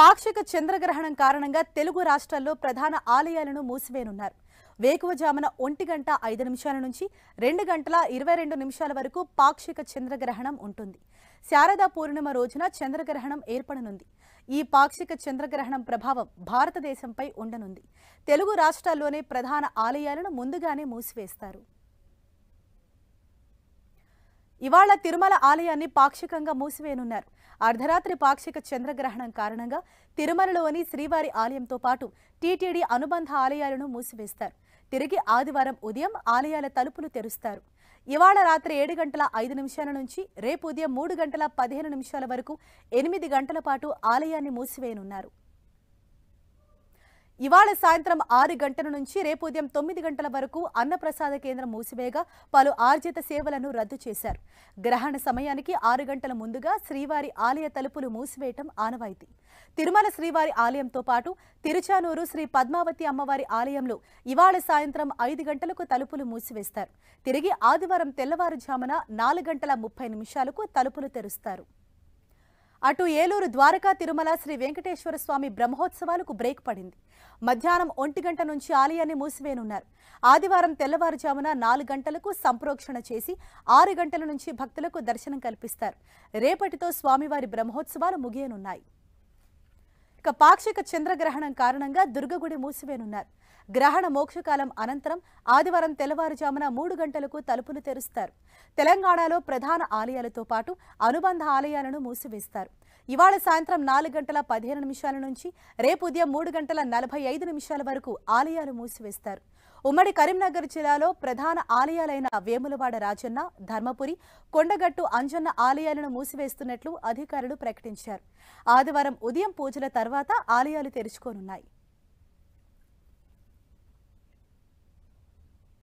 పాక్షిక చంద్రగ్రహణం కారణంగా తెలుగు రాష్ట్రాల్లో ప్రధాన ఆలయాలను మూసివేనున్నారు వేకువజామున ఒంటి గంట ఐదు నిమిషాల నుంచి రెండు గంటల ఇరవై రెండు నిమిషాల వరకు పాక్షిక చంద్రగ్రహణం ఉంటుంది శారదా పూర్ణిమ రోజున చంద్రగ్రహణం ఏర్పడనుంది ఈ పాక్షిక చంద్రగ్రహణం ప్రభావం భారతదేశంపై ఉండనుంది తెలుగు రాష్ట్రాల్లోనే ప్రధాన ఆలయాలను ముందుగానే మూసివేస్తారు ఇవాళ తిరుమల ఆలయాన్ని పాక్షికంగా మూసివేయనున్నారు అర్ధరాత్రి పాక్షిక చంద్రగ్రహణం కారణంగా తిరుమలలోని శ్రీవారి ఆలయంతో పాటు టీటీడీ అనుబంధ ఆలయాలను మూసివేస్తారు తిరిగి ఆదివారం ఉదయం ఆలయాల తలుపులు తెరుస్తారు ఇవాళ రాత్రి ఏడు గంటల ఐదు నిమిషాల నుంచి రేపు ఉదయం మూడు గంటల పదిహేను నిమిషాల వరకు ఎనిమిది గంటల పాటు ఆలయాన్ని మూసివేయనున్నారు ఇవాళ సాయంత్రం ఆరు గంటల నుంచి రేపు ఉదయం తొమ్మిది గంటల వరకు అన్నప్రసాద కేంద్రం మూసివేయగా పలు ఆర్జిత సేవలను రద్దు చేశారు గ్రహణ సమయానికి ఆరు గంటల ముందుగా శ్రీవారి ఆలయ తలుపులు మూసివేయటం ఆనవాయితీ తిరుమల శ్రీవారి ఆలయంతో పాటు తిరుచానూరు శ్రీ పద్మావతి అమ్మవారి ఆలయంలో ఇవాళ సాయంత్రం ఐదు గంటలకు తలుపులు మూసివేస్తారు తిరిగి ఆదివారం తెల్లవారుజామున నాలుగు గంటల ముప్పై నిమిషాలకు తలుపులు తెరుస్తారు అటు ఏలూరు ద్వారకా తిరుమల శ్రీ వెంకటేశ్వర స్వామి బ్రహ్మోత్సవాలకు బ్రేక్ పడింది మధ్యాహ్నం ఒంటి గంట నుంచి ఆలయాన్ని మూసివేనున్నారు ఆదివారం తెల్లవారుజామున నాలుగు గంటలకు సంప్రోక్షణ చేసి ఆరు గంటల నుంచి భక్తులకు దర్శనం కల్పిస్తారు రేపటితో స్వామివారి బ్రహ్మోత్సవాలు ముగియనున్నాయి ఇక పాక్షిక చంద్రగ్రహణం కారణంగా దుర్గగుడి మూసివేనున్నారు గ్రహణ మోక్షకాలం అనంతరం ఆదివారం తెల్లవారుజామున మూడు గంటలకు తలుపులు తెరుస్తారు తెలంగాణలో ప్రధాన ఆలయాలతో పాటు అనుబంధ ఆలయాలను మూసివేస్తారు ఇవాళ సాయంత్రం నాలుగు గంటల పదిహేను నిమిషాల నుంచి రేపు ఉదయం మూడు గంటల నలభై ఐదు నిమిషాల వరకు ఆలయాలు మూసివేస్తారు ఉమ్మడి కరీంనగర్ జిల్లాలో ప్రధాన ఆలయాలైన వేములవాడ రాజన్న ధర్మపురి కొండగట్టు అంజన్న ఆలయాలను మూసివేస్తున్నట్లు అధికారులు ప్రకటించారు ఆదివారం ఉదయం పూజల తర్వాత ఆలయాలు తెరుచుకోనున్నాయి